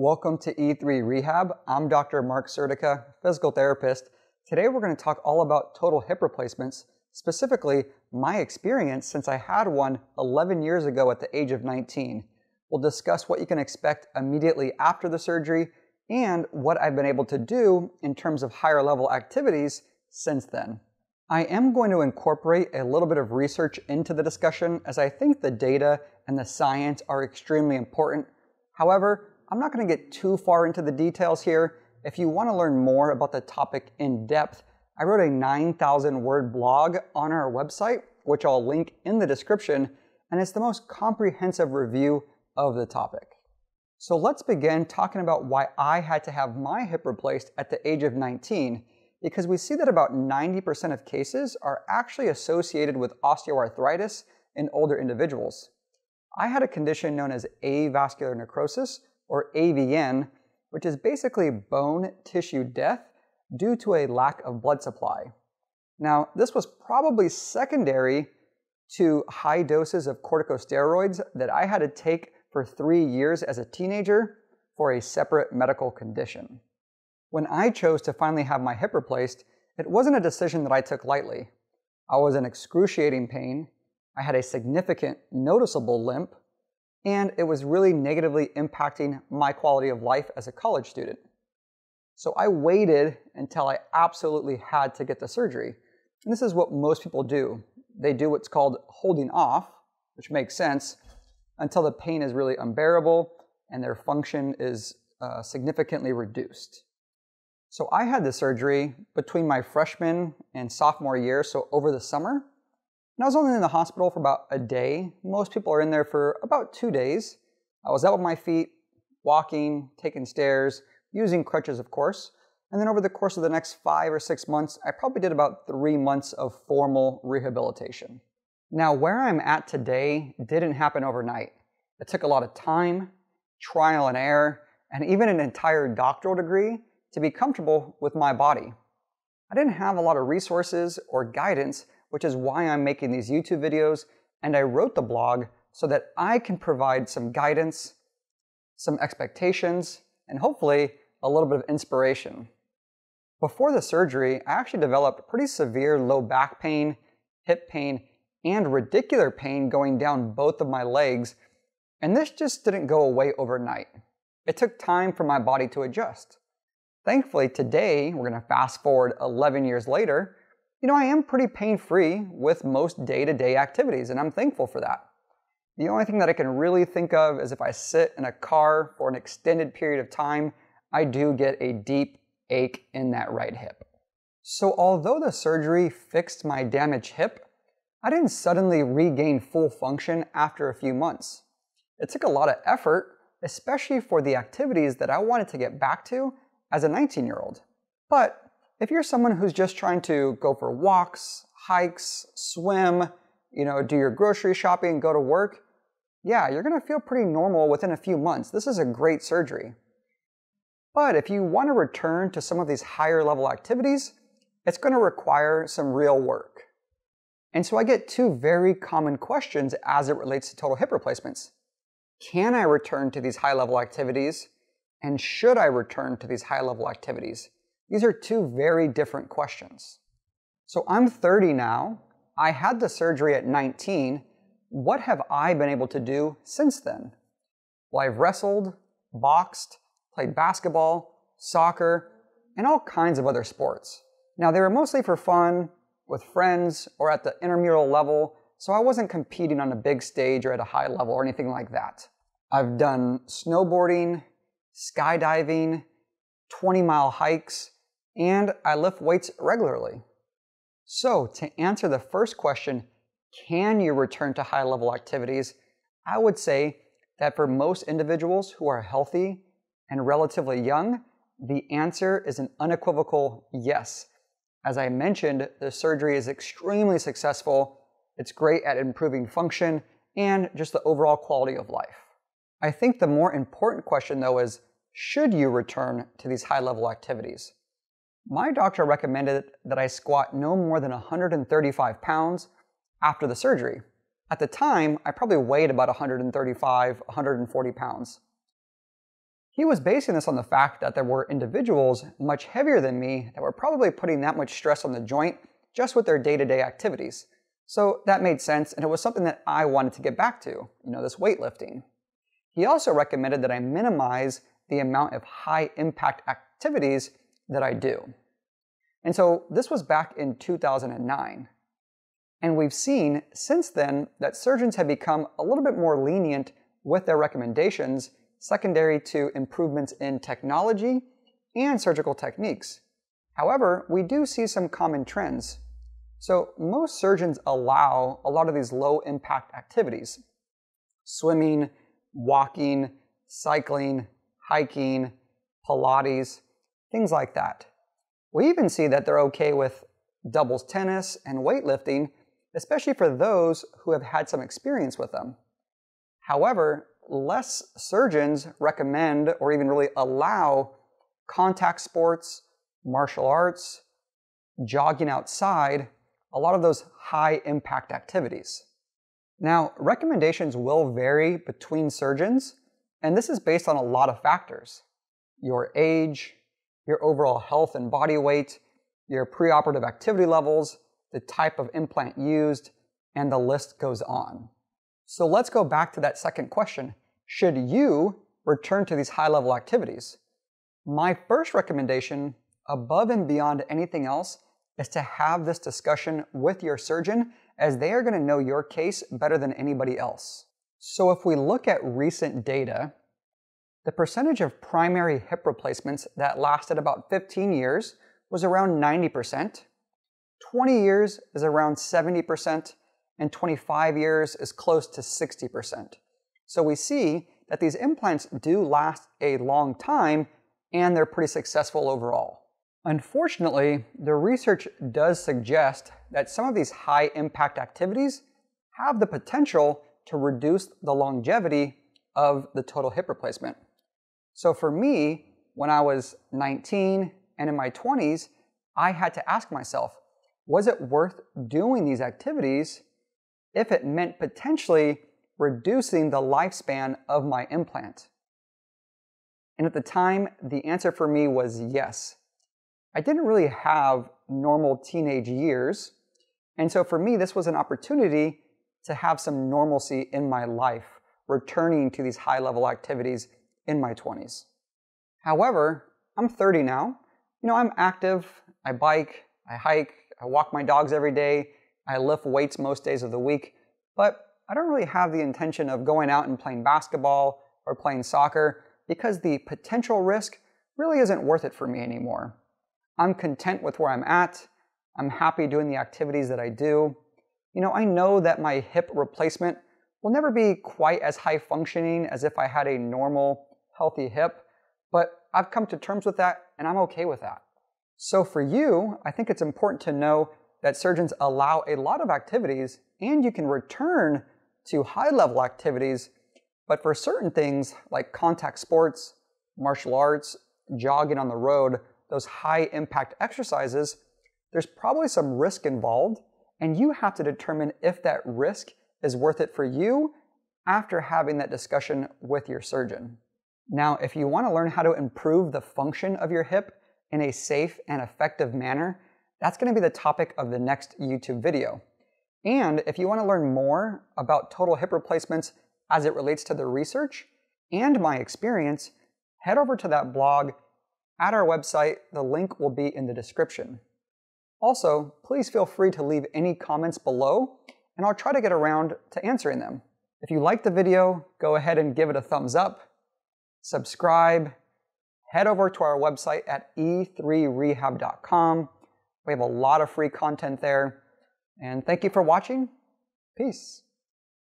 Welcome to E3 Rehab. I'm Dr. Mark Sertica, physical therapist. Today we're going to talk all about total hip replacements, specifically my experience since I had one 11 years ago at the age of 19. We'll discuss what you can expect immediately after the surgery and what I've been able to do in terms of higher level activities since then. I am going to incorporate a little bit of research into the discussion as I think the data and the science are extremely important. However, I'm not going to get too far into the details here. If you want to learn more about the topic in depth, I wrote a 9,000 word blog on our website, which I'll link in the description, and it's the most comprehensive review of the topic. So let's begin talking about why I had to have my hip replaced at the age of 19, because we see that about 90% of cases are actually associated with osteoarthritis in older individuals. I had a condition known as avascular necrosis, or AVN, which is basically bone tissue death due to a lack of blood supply. Now, this was probably secondary to high doses of corticosteroids that I had to take for three years as a teenager for a separate medical condition. When I chose to finally have my hip replaced, it wasn't a decision that I took lightly. I was in excruciating pain, I had a significant, noticeable limp, and it was really negatively impacting my quality of life as a college student. So I waited until I absolutely had to get the surgery. And this is what most people do. They do what's called holding off, which makes sense, until the pain is really unbearable and their function is uh, significantly reduced. So I had the surgery between my freshman and sophomore year, so over the summer. And I was only in the hospital for about a day. Most people are in there for about two days. I was out with my feet, walking, taking stairs, using crutches, of course. And then over the course of the next five or six months, I probably did about three months of formal rehabilitation. Now, where I'm at today didn't happen overnight. It took a lot of time, trial and error, and even an entire doctoral degree to be comfortable with my body. I didn't have a lot of resources or guidance which is why I'm making these YouTube videos, and I wrote the blog so that I can provide some guidance, some expectations, and hopefully a little bit of inspiration. Before the surgery, I actually developed pretty severe low back pain, hip pain, and radicular pain going down both of my legs, and this just didn't go away overnight. It took time for my body to adjust. Thankfully, today, we're gonna fast forward 11 years later, you know, I am pretty pain free with most day to day activities, and I'm thankful for that. The only thing that I can really think of is if I sit in a car for an extended period of time, I do get a deep ache in that right hip. So, although the surgery fixed my damaged hip, I didn't suddenly regain full function after a few months. It took a lot of effort, especially for the activities that I wanted to get back to as a 19 year old. But if you're someone who's just trying to go for walks, hikes, swim, you know, do your grocery shopping, go to work, yeah, you're going to feel pretty normal within a few months. This is a great surgery. But if you want to return to some of these higher level activities, it's going to require some real work. And so I get two very common questions as it relates to total hip replacements. Can I return to these high level activities? And should I return to these high level activities? These are two very different questions. So I'm 30 now. I had the surgery at 19. What have I been able to do since then? Well, I've wrestled, boxed, played basketball, soccer, and all kinds of other sports. Now, they were mostly for fun, with friends, or at the intramural level, so I wasn't competing on a big stage or at a high level or anything like that. I've done snowboarding, skydiving, 20 mile hikes, and I lift weights regularly. So, to answer the first question, can you return to high level activities? I would say that for most individuals who are healthy and relatively young, the answer is an unequivocal yes. As I mentioned, the surgery is extremely successful. It's great at improving function and just the overall quality of life. I think the more important question, though, is should you return to these high level activities? my doctor recommended that I squat no more than 135 pounds after the surgery. At the time, I probably weighed about 135, 140 pounds. He was basing this on the fact that there were individuals much heavier than me that were probably putting that much stress on the joint just with their day-to-day -day activities. So that made sense, and it was something that I wanted to get back to, you know, this weightlifting. He also recommended that I minimize the amount of high impact activities that I do. And so this was back in 2009. And we've seen since then that surgeons have become a little bit more lenient with their recommendations, secondary to improvements in technology and surgical techniques. However, we do see some common trends. So, most surgeons allow a lot of these low impact activities swimming, walking, cycling, hiking, Pilates, things like that. We even see that they're okay with doubles tennis and weightlifting, especially for those who have had some experience with them. However, less surgeons recommend or even really allow contact sports, martial arts, jogging outside, a lot of those high impact activities. Now, recommendations will vary between surgeons, and this is based on a lot of factors your age, your overall health and body weight, your preoperative activity levels, the type of implant used, and the list goes on. So let's go back to that second question. Should you return to these high level activities? My first recommendation, above and beyond anything else, is to have this discussion with your surgeon as they are going to know your case better than anybody else. So if we look at recent data, the percentage of primary hip replacements that lasted about 15 years was around 90%, 20 years is around 70%, and 25 years is close to 60%. So we see that these implants do last a long time and they're pretty successful overall. Unfortunately, the research does suggest that some of these high impact activities have the potential to reduce the longevity of the total hip replacement. So for me, when I was 19 and in my 20s, I had to ask myself, was it worth doing these activities if it meant potentially reducing the lifespan of my implant? And at the time, the answer for me was yes. I didn't really have normal teenage years, and so for me, this was an opportunity to have some normalcy in my life, returning to these high level activities in my 20s. However, I'm 30 now. You know, I'm active. I bike, I hike, I walk my dogs every day, I lift weights most days of the week, but I don't really have the intention of going out and playing basketball or playing soccer because the potential risk really isn't worth it for me anymore. I'm content with where I'm at. I'm happy doing the activities that I do. You know, I know that my hip replacement will never be quite as high functioning as if I had a normal healthy hip, but I've come to terms with that and I'm okay with that. So for you, I think it's important to know that surgeons allow a lot of activities and you can return to high level activities, but for certain things like contact sports, martial arts, jogging on the road, those high impact exercises, there's probably some risk involved, and you have to determine if that risk is worth it for you after having that discussion with your surgeon. Now, if you want to learn how to improve the function of your hip in a safe and effective manner, that's going to be the topic of the next YouTube video. And if you want to learn more about total hip replacements as it relates to the research and my experience, head over to that blog at our website. The link will be in the description. Also, please feel free to leave any comments below, and I'll try to get around to answering them. If you like the video, go ahead and give it a thumbs up subscribe, head over to our website at e3rehab.com. We have a lot of free content there. And thank you for watching. Peace.